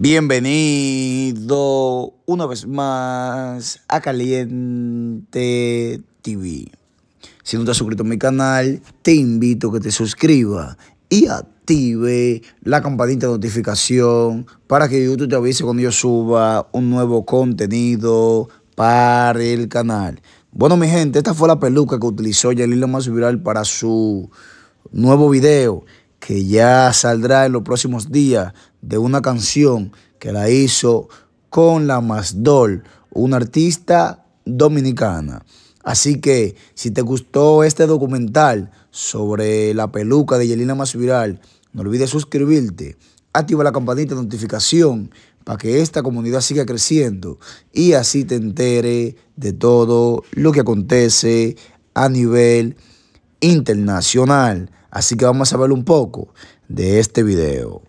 Bienvenido una vez más a Caliente TV. Si no te has suscrito a mi canal, te invito a que te suscribas y active la campanita de notificación para que YouTube te avise cuando yo suba un nuevo contenido para el canal. Bueno, mi gente, esta fue la peluca que utilizó Yalila más viral para su nuevo video que ya saldrá en los próximos días de una canción que la hizo con la Dol, una artista dominicana. Así que si te gustó este documental sobre la peluca de Yelena Viral, no olvides suscribirte, activa la campanita de notificación para que esta comunidad siga creciendo y así te entere de todo lo que acontece a nivel internacional. Así que vamos a ver un poco de este video.